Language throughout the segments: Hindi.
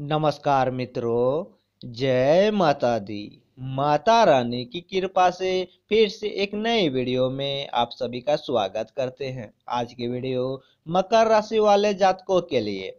नमस्कार मित्रों जय माता दी माता रानी की कृपा से फिर से एक नए वीडियो में आप सभी का स्वागत करते हैं आज की वीडियो मकर राशि वाले जातकों के लिए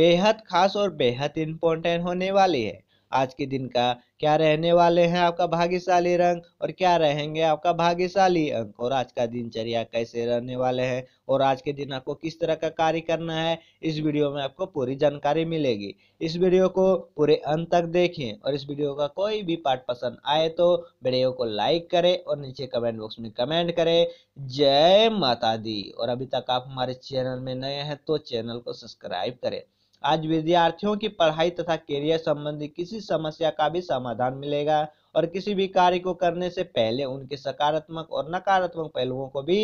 बेहद खास और बेहद इम्पोर्टेंट होने वाली है आज के दिन का क्या रहने वाले हैं आपका भाग्यशाली रंग और क्या रहेंगे आपका भाग्यशाली अंक और आज का दिनचर्या कैसे रहने वाले हैं और आज के दिन आपको किस तरह का कार्य करना है इस वीडियो में आपको पूरी जानकारी मिलेगी इस वीडियो को पूरे अंत तक देखें और इस वीडियो का कोई भी पार्ट पसंद आए तो वीडियो को लाइक करें और नीचे कमेंट बॉक्स में कमेंट करें जय माता दी और अभी तक आप हमारे चैनल में नए हैं तो चैनल को सब्सक्राइब करें आज विद्यार्थियों की पढ़ाई तथा करियर संबंधी किसी समस्या का भी समाधान मिलेगा और किसी भी कार्य को करने से पहले उनके सकारात्मक और नकारात्मक पहलुओं को भी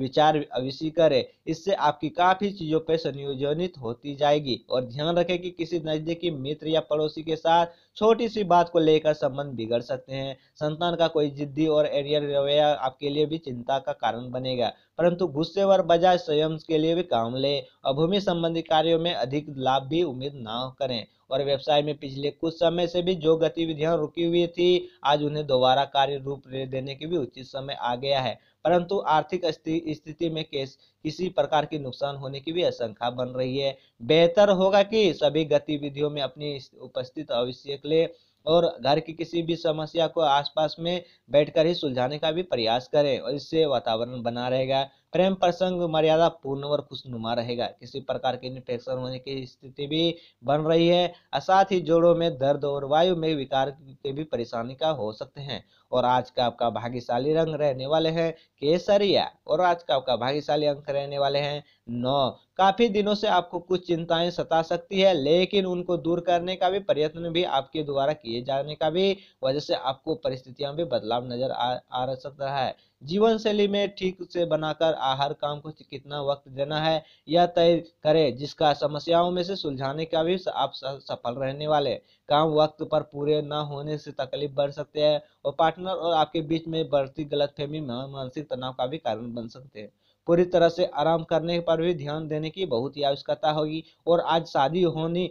विचार अवश्य करें इससे आपकी काफ़ी चीज़ों पर संयोजनित होती जाएगी और ध्यान रखें कि किसी नज़दीकी मित्र या पड़ोसी के साथ छोटी सी बात को लेकर संबंध बिगड़ सकते हैं संतान का कोई जिद्दी और एरियर रवैया आपके लिए भी चिंता का कारण बनेगा परंतु गुस्से और बजाय स्वयं के लिए भी काम ले और भूमि संबंधी कार्यों में अधिक लाभ भी उम्मीद ना करें और व्यवसाय में पिछले कुछ समय से भी जो गतिविधियां रुकी हुई थी आज उन्हें दोबारा कार्य रूप देने की भी उचित समय आ गया है परंतु आर्थिक स्थिति में केस किसी प्रकार की नुकसान होने की भी आशंका बन रही है बेहतर होगा कि सभी गतिविधियों में अपनी उपस्थित आवश्यक ले और घर की किसी भी समस्या को आसपास में बैठकर ही सुलझाने का भी प्रयास करें और इससे वातावरण बना रहेगा प्रेम प्रसंग मर्यादा पूर्ण और खुशनुमा रहेगा किसी प्रकार के इन्फेक्शन होने की स्थिति भी बन रही है साथ ही जोड़ों में दर्द और वायु में विकार की भी परेशानी का हो सकते हैं और आज का आपका भाग्यशाली रंग रहने वाले हैं केसरिया और आज का आपका भाग्यशाली अंक रहने वाले हैं नौ काफी दिनों से आपको कुछ चिंताएं सता सकती है लेकिन उनको दूर करने का भी प्रयत्न भी आपके द्वारा किए जाने का भी वजह से आपको परिस्थितियां भी बदलाव नजर आ, आ सकता है जीवन शैली में ठीक से बनाकर आहार काम को कितना वक्त देना है यह तय करें जिसका समस्याओं में से सुलझाने का भी आप सफल रहने वाले काम वक्त पर पूरे न होने से तकलीफ बढ़ सकते हैं और पार्टनर और आपके बीच में बढ़ती फहमी मानसिक तनाव का भी कारण बन सकते हैं पूरी तरह से आराम करने पर भी ध्यान देने की बहुत ही आवश्यकता होगी और आज शादी होनी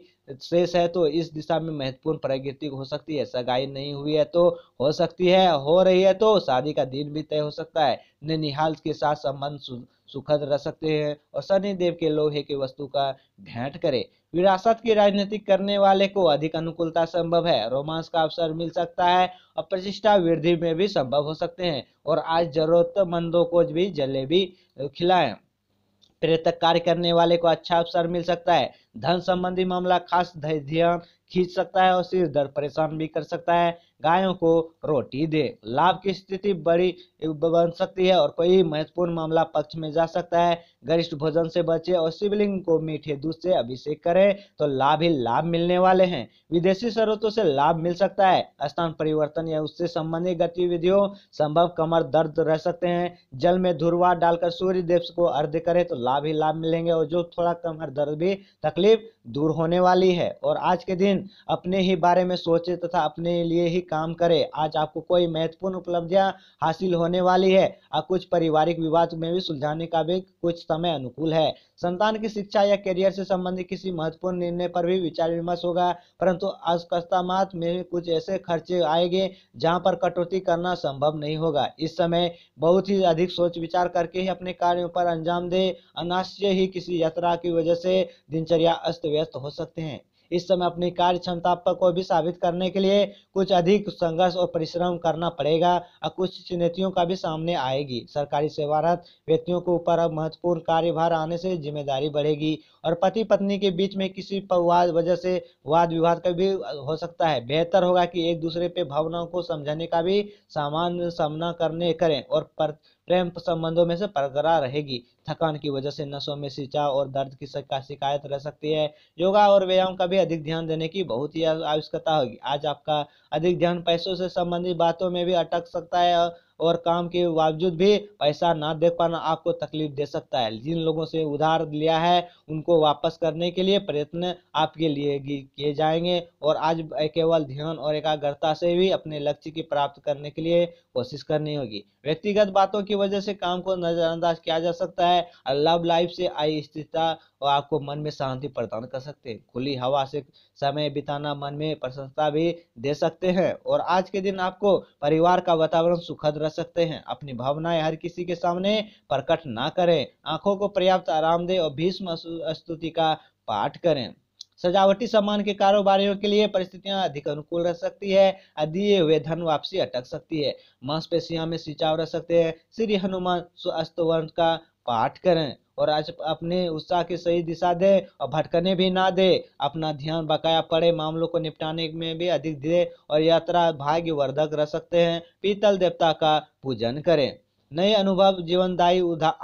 शेष है तो इस दिशा में महत्वपूर्ण प्रगति हो सकती है सगाई नहीं हुई है तो हो सकती है हो रही है तो शादी का दिन भी तय हो सकता है ननिहाल के साथ संबंध सुखद रह सकते हैं और शनिदेव के लोहे के वस्तु का भेंट करें विरासत की राजनीति करने वाले को अधिक अनुकूलता संभव है रोमांस का अवसर मिल सकता है और प्रतिष्ठा वृद्धि में भी संभव हो सकते हैं और आज जरूरतमंदों को भी जलेबी खिलाएं प्रेतक कार्य करने वाले को अच्छा अवसर मिल सकता है धन संबंधी मामला खास ध्यान खींच सकता है और सिर दर परेशान भी कर सकता है गायों को रोटी दे लाभ की स्थिति बड़ी बन सकती है और कोई महत्वपूर्ण मामला पक्ष में जा सकता है गरिष्ठ भोजन से बचे और शिवलिंग को मीठे दूध से अभिषेक करें तो लाभ ही लाभ मिलने वाले हैं विदेशी स्रोतों से लाभ मिल सकता है स्थान परिवर्तन या उससे संबंधित गतिविधियों संभव कमर दर्द रह सकते हैं जल में धुरवा डालकर सूर्य देव को अर्ध करें तो लाभ ही लाभ मिलेंगे और जो थोड़ा कमर दर्द भी तकलीफ दूर होने वाली है और आज के दिन अपने ही बारे में सोचे तथा अपने लिए ही काम करें आज आपको कोई महत्वपूर्ण उपलब्धियां हासिल होने वाली है और कुछ पारिवारिक विवाद में भी सुलझाने का भी कुछ समय अनुकूल है संतान की शिक्षा या करियर से संबंधित किसी महत्वपूर्ण निर्णय पर भी विचार विमर्श होगा परंतु अकस्मात में कुछ ऐसे खर्चे आएंगे जहाँ पर कटौती करना संभव नहीं होगा इस समय बहुत ही अधिक सोच विचार करके ही अपने कार्यों पर अंजाम दे अनाश्य ही किसी यात्रा की वजह से दिनचर्या अस्त व्यस्त हो सकते हैं इस समय अपनी कार्य क्षमता पर को भी साबित करने के लिए कुछ अधिक संघर्ष और परिश्रम करना पड़ेगा और कुछ चुनौतियों का भी सामने आएगी सरकारी सेवारत व्यक्तियों के ऊपर अब महत्वपूर्ण कार्यभार आने से जिम्मेदारी बढ़ेगी और पति पत्नी के बीच में किसी वजह से वाद विवाद का भी हो सकता है बेहतर होगा कि एक दूसरे पे भावनाओं को समझने का भी सामान्य सामना करने करें और प्रेम संबंधों में से बरकरार रहेगी थकान की वजह से नसों में सिंचा और दर्द की शिकायत रह सकती है योगा और व्यायाम का भी अधिक ध्यान देने की बहुत ही आवश्यकता होगी आज आपका अधिक ध्यान पैसों से संबंधित बातों में भी अटक सकता है और काम के बावजूद भी पैसा ना दे पाना आपको तकलीफ दे सकता है जिन लोगों से उधार लिया है उनको वापस करने के लिए प्रयत्न आपके लिए किए जाएंगे और आज केवल ध्यान और एकाग्रता से भी अपने लक्ष्य की प्राप्त करने के लिए कोशिश करनी होगी व्यक्तिगत बातों की वजह से काम को नजरअंदाज किया जा सकता है और लव लाइफ से आई स्थिरता और आपको मन में शांति प्रदान कर सकते हैं खुली हवा से समय बिताना मन में प्रसन्नता भी दे सकते हैं और आज के दिन आपको परिवार का वातावरण सुखद रह रह सकते हैं अपनी भावनाएं हर किसी के सामने प्रकट ना करें आंखों को पर्याप्त आराम आरामदेह और भीष्म स्तुति का पाठ करें सजावटी सामान के कारोबारियों के लिए परिस्थितियां अधिक अनुकूल रह सकती है दिए हुए धन वापसी अटक सकती है मांसपेशियां में सिंचाव रह सकते हैं श्री हनुमान का पाठ करें और आज अपने उत्साह की सही दिशा दे और भटकने भी ना दे अपना ध्यान बकाया पड़े मामलों को निपटाने में भी अधिक दे और यात्रा भाग्य वर्धक रह सकते हैं पीतल देवता का पूजन करें नए अनुभव जीवनदायी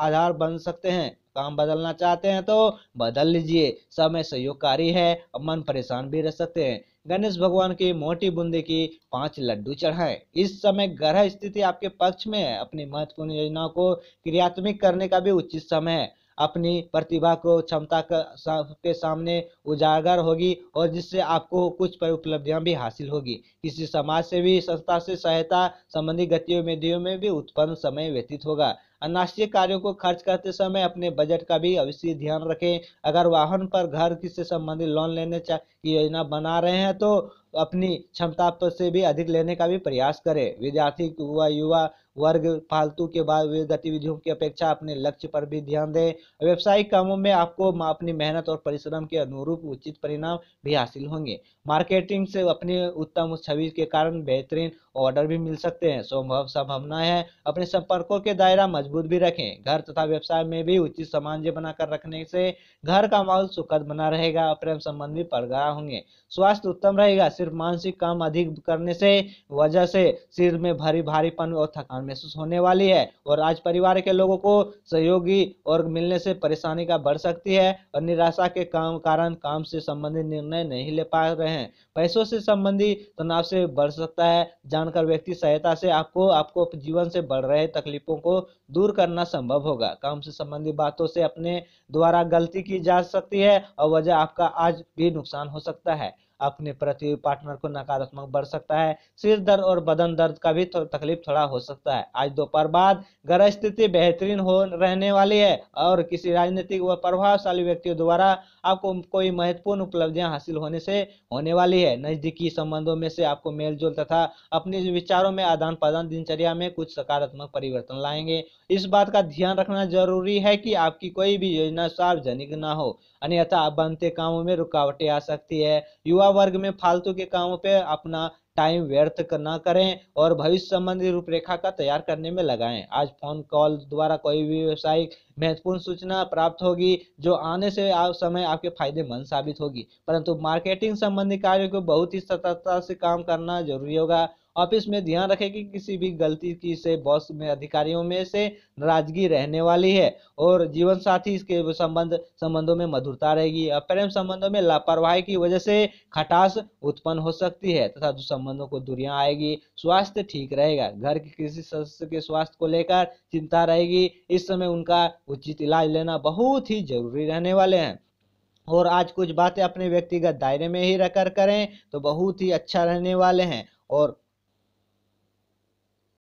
आधार बन सकते हैं काम बदलना चाहते हैं तो बदल लीजिए समय सहयोगकारी है और मन परेशान भी रह सकते हैं गणेश भगवान की मोटी बूंदी की पांच लड्डू चढ़ाएं इस समय ग्रह स्थिति आपके पक्ष में है अपनी महत्वपूर्ण योजनाओं को क्रियात्मक करने का भी उचित समय है अपनी प्रतिभा को क्षमता के सामने उजागर होगी और जिससे आपको कुछ उपलब्धियां भी हासिल होगी किसी समाज से भी संस्था से सहायता संबंधी गतिविधियों में भी उत्पन्न समय व्यतीत होगा अनावश्यक कार्यों को खर्च करते समय अपने बजट का भी अवश्य ध्यान रखें अगर वाहन पर घर से संबंधित लोन लेने की योजना बना रहे हैं तो अपनी क्षमता पर से भी अधिक लेने का भी प्रयास करें विद्यार्थी व युवा वर्ग फालतू के बाद गतिविधियों की अपेक्षा अपने लक्ष्य पर भी ध्यान दें व्यवसायिक कामों में आपको अपनी मेहनत और परिश्रम के अनुरूप उचित परिणाम भी हासिल होंगे मार्केटिंग से अपनी उत्तम छवि के कारण बेहतरीन ऑर्डर भी मिल सकते हैं संभव संभावना है अपने संपर्कों के दायरा मजबूत मजबूत भी रखें घर तथा व्यवसाय में भी उचित सामान्य बनाकर रखने से घर का माहौल सुखद बना रहेगा और प्रेम संबंध भी पड़गा होंगे स्वास्थ्य उत्तम रहेगा सिर्फ मानसिक काम अधिक करने से वजह से सिर में भारी भारीपन और थकान महसूस होने वाली है और आज परिवार के लोगों को सहयोगी और मिलने से परेशानी का बढ़ सकती है और निराशा के काम कारण काम से संबंधित निर्णय नहीं ले पा रहे हैं पैसों से संबंधित तनाव से बढ़ सकता है जानकर व्यक्ति सहायता से आपको आपको जीवन से बढ़ रहे तकलीफों को दूर करना संभव होगा काम से संबंधित बातों से अपने द्वारा गलती की जा सकती है और वजह आपका आज भी नुकसान हो सकता है अपने प्रति पार्टनर को नकारात्मक बढ़ सकता है सिर दर्द और बदन दर्द का भी तो तकलीफ थोड़ा हो सकता है आज दोपहर बाद ग्रह स्थिति बेहतरीन हो रहने वाली है और किसी राजनीतिक व प्रभावशाली व्यक्तियों द्वारा आपको कोई महत्वपूर्ण उपलब्धियां हासिल होने से होने वाली है नजदीकी संबंधों में से आपको मेल जोल तथा अपने विचारों में आदान प्रदान दिनचर्या में कुछ सकारात्मक परिवर्तन लाएंगे इस बात का ध्यान रखना जरूरी है कि आपकी कोई भी योजना सार्वजनिक ना हो अन्यथा बनते कामों में रुकावटें आ सकती है युवा युवा वर्ग में फालतू के कामों पे अपना टाइम व्यर्थ न करें और भविष्य संबंधी रूपरेखा का तैयार करने में लगाएं आज फोन कॉल द्वारा कोई भी व्यवसायिक महत्वपूर्ण सूचना प्राप्त होगी जो आने से आप समय आपके फायदेमंद साबित होगी परंतु मार्केटिंग संबंधी कार्यों को बहुत ही सतर्कता से काम करना जरूरी होगा ऑफिस में ध्यान रखें कि किसी भी गलती की से बॉस में अधिकारियों में से नाराजगी रहने वाली है और जीवन साथी इसके संबंध संबंधों में मधुरता रहेगी प्रेम संबंधों में लापरवाही की वजह से खटास उत्पन्न हो सकती है तथा संबंधों को दूरिया आएगी स्वास्थ्य ठीक रहेगा घर के किसी सदस्य के स्वास्थ्य को लेकर चिंता रहेगी इस समय उनका उचित इलाज लेना बहुत ही जरूरी रहने वाले हैं और आज कुछ बातें अपने व्यक्तिगत दायरे में ही रखकर करें तो बहुत ही अच्छा रहने वाले हैं और